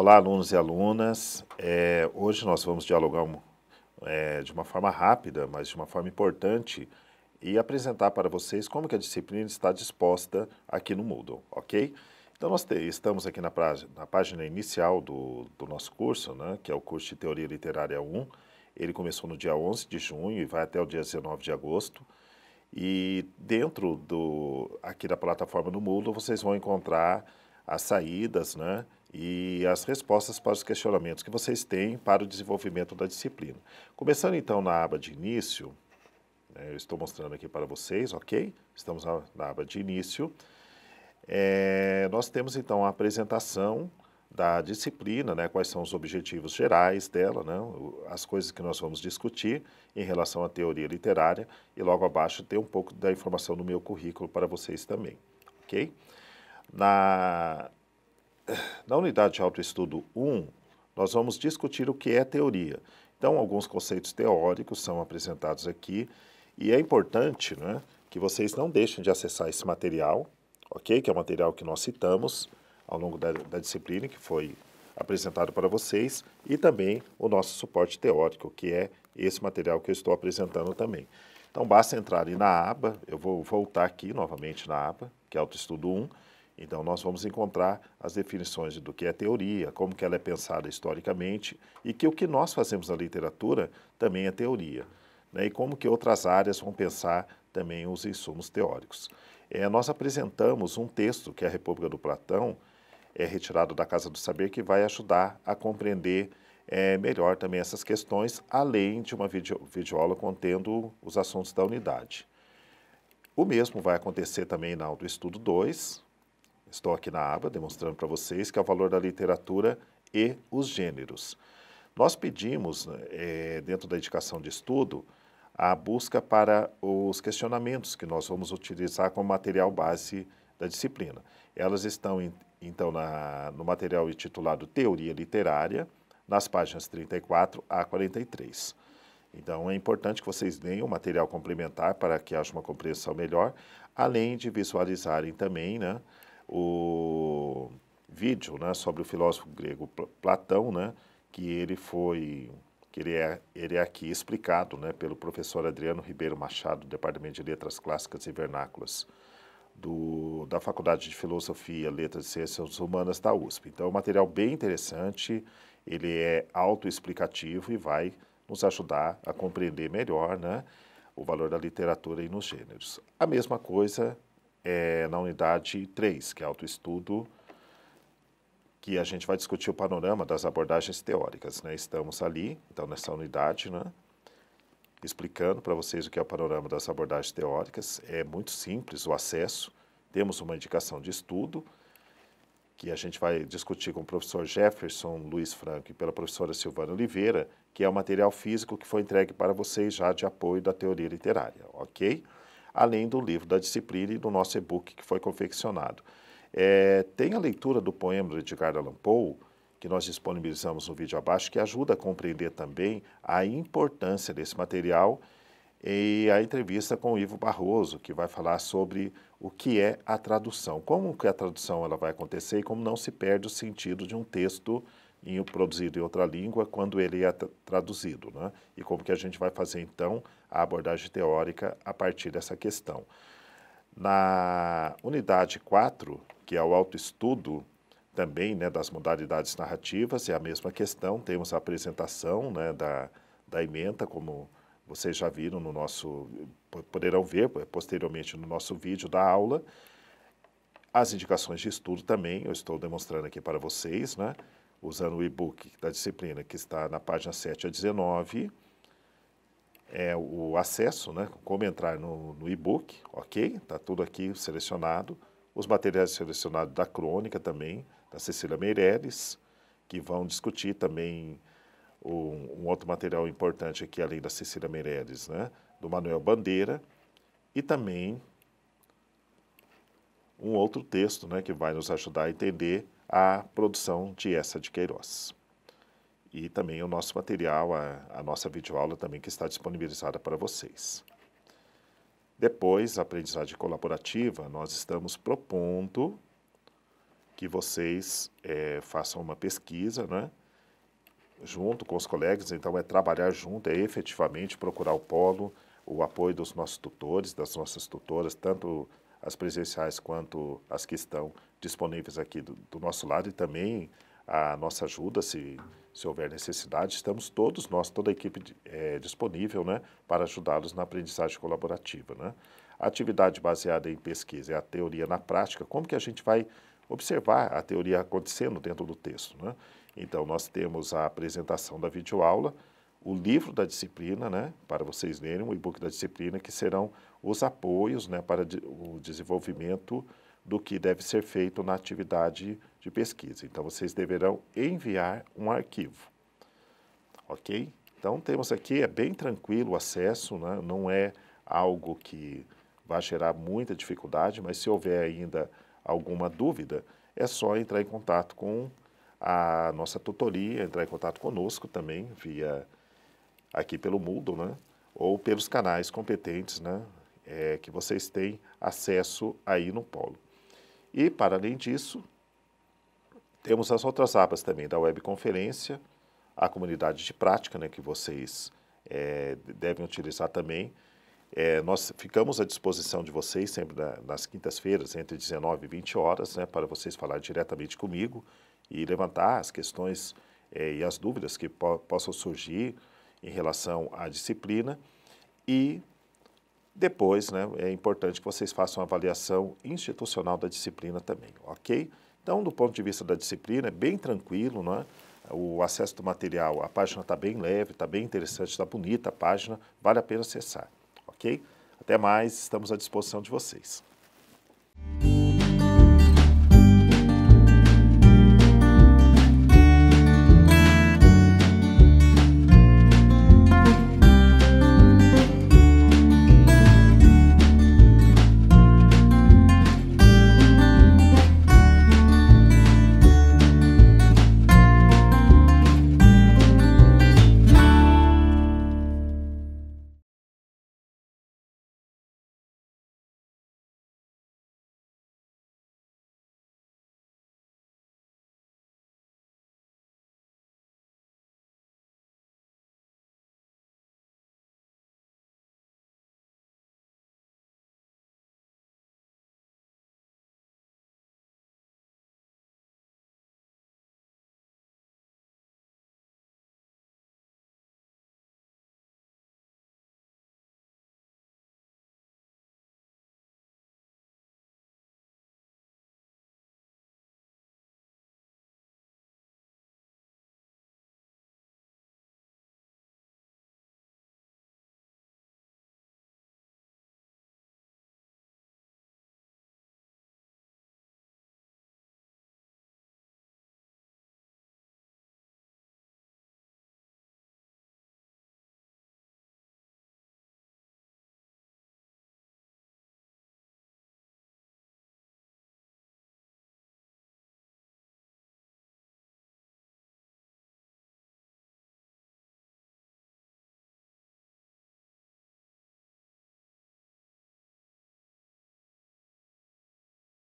Olá, alunos e alunas. É, hoje nós vamos dialogar um, é, de uma forma rápida, mas de uma forma importante, e apresentar para vocês como que a disciplina está disposta aqui no Moodle, ok? Então, nós te, estamos aqui na, na página inicial do, do, nosso curso, né, que é o curso de Teoria Literária 1. Ele começou no dia 11 de junho e vai até o dia 19 de agosto. E dentro do aqui da plataforma do Moodle, vocês vão encontrar as saídas né, e as respostas para os questionamentos que vocês têm para o desenvolvimento da disciplina. Começando então na aba de início, né, eu estou mostrando aqui para vocês, ok? Estamos na, na aba de início. É, nós temos então a apresentação da disciplina, né, quais são os objetivos gerais dela, né, as coisas que nós vamos discutir em relação à teoria literária e logo abaixo tem um pouco da informação do meu currículo para vocês também, ok? Na, na unidade de autoestudo 1, nós vamos discutir o que é teoria. Então, alguns conceitos teóricos são apresentados aqui e é importante né, que vocês não deixem de acessar esse material, ok? Que é o material que nós citamos ao longo da, da disciplina, que foi apresentado para vocês, e também o nosso suporte teórico, que é esse material que eu estou apresentando também. Então, basta entrar ali na aba, eu vou voltar aqui novamente na aba, que é Autoestudo 1, então nós vamos encontrar as definições do que é teoria, como que ela é pensada historicamente e que o que nós fazemos na literatura também é teoria, né? e como que outras áreas vão pensar também os insumos teóricos. É, nós apresentamos um texto que é a República do Platão, é retirado da Casa do Saber, que vai ajudar a compreender é, melhor também essas questões, além de uma video, videoaula contendo os assuntos da unidade. O mesmo vai acontecer também na Autoestudo 2, Estou aqui na aba demonstrando para vocês que é o valor da literatura e os gêneros. Nós pedimos, é, dentro da indicação de estudo, a busca para os questionamentos que nós vamos utilizar como material base da disciplina. Elas estão, em, então, na, no material intitulado Teoria Literária, nas páginas 34 a 43. Então, é importante que vocês leiam o material complementar para que haja uma compreensão melhor, além de visualizarem também né, o vídeo né, sobre o filósofo grego Platão, né, que ele foi que ele é, ele é aqui explicado né, pelo professor Adriano Ribeiro Machado, do Departamento de Letras Clássicas e Vernáculas, do, da Faculdade de Filosofia, Letras e Ciências Humanas da USP. Então, é um material bem interessante, ele é autoexplicativo e vai nos ajudar a compreender melhor né, o valor da literatura e nos gêneros. A mesma coisa é, na unidade 3, que é autoestudo, que a gente vai discutir o panorama das abordagens teóricas. Né? Estamos ali, então, nessa unidade, né? explicando para vocês o que é o panorama das abordagens teóricas. É muito simples o acesso, temos uma indicação de estudo, que a gente vai discutir com o professor Jefferson Luiz Franco e pela professora Silvana Oliveira, que é o material físico que foi entregue para vocês já de apoio da teoria literária, ok? além do livro da disciplina e do nosso e-book que foi confeccionado. É, tem a leitura do poema do Edgar Allan Poe, que nós disponibilizamos no vídeo abaixo, que ajuda a compreender também a importância desse material e a entrevista com o Ivo Barroso, que vai falar sobre o que é a tradução, como que a tradução ela vai acontecer e como não se perde o sentido de um texto em, produzido em outra língua quando ele é traduzido, né? E como que a gente vai fazer então a abordagem teórica a partir dessa questão. Na unidade 4, que é o autoestudo, também né, das modalidades narrativas, é a mesma questão, temos a apresentação né, da, da emenda, como vocês já viram no nosso, poderão ver posteriormente no nosso vídeo da aula. As indicações de estudo também, eu estou demonstrando aqui para vocês, né, usando o e-book da disciplina, que está na página 7 a 19, é o acesso, né? como entrar no, no e-book, ok? Está tudo aqui selecionado. Os materiais selecionados da crônica também, da Cecília Meireles, que vão discutir também um, um outro material importante aqui, além da Cecília Meireles, né? do Manuel Bandeira, e também um outro texto né, que vai nos ajudar a entender a produção de essa de Queiroz e também o nosso material, a, a nossa videoaula também que está disponibilizada para vocês. Depois, aprendizagem colaborativa, nós estamos propondo que vocês é, façam uma pesquisa, né? junto com os colegas, então é trabalhar junto, é efetivamente procurar o polo, o apoio dos nossos tutores, das nossas tutoras, tanto as presenciais quanto as que estão disponíveis aqui do, do nosso lado e também a nossa ajuda, se se houver necessidade, estamos todos nós, toda a equipe é, disponível né, para ajudá-los na aprendizagem colaborativa. Né? A atividade baseada em pesquisa é a teoria na prática, como que a gente vai observar a teoria acontecendo dentro do texto. Né? Então, nós temos a apresentação da videoaula, o livro da disciplina, né, para vocês lerem, o e-book da disciplina, que serão os apoios né, para o desenvolvimento do que deve ser feito na atividade de pesquisa. Então, vocês deverão enviar um arquivo, ok? Então, temos aqui, é bem tranquilo o acesso, né? não é algo que vai gerar muita dificuldade, mas se houver ainda alguma dúvida, é só entrar em contato com a nossa tutoria, entrar em contato conosco também via aqui pelo Moodle, né? Ou pelos canais competentes, né? É, que vocês têm acesso aí no Polo. E para além disso, temos as outras abas também da webconferência, a comunidade de prática, né, que vocês é, devem utilizar também. É, nós ficamos à disposição de vocês sempre na, nas quintas-feiras, entre 19 e 20 horas, né, para vocês falar diretamente comigo e levantar as questões é, e as dúvidas que po possam surgir em relação à disciplina. E depois né, é importante que vocês façam uma avaliação institucional da disciplina também, ok? Então, do ponto de vista da disciplina, é bem tranquilo, não é? o acesso do material, a página está bem leve, está bem interessante, está bonita a página, vale a pena acessar, ok? Até mais, estamos à disposição de vocês.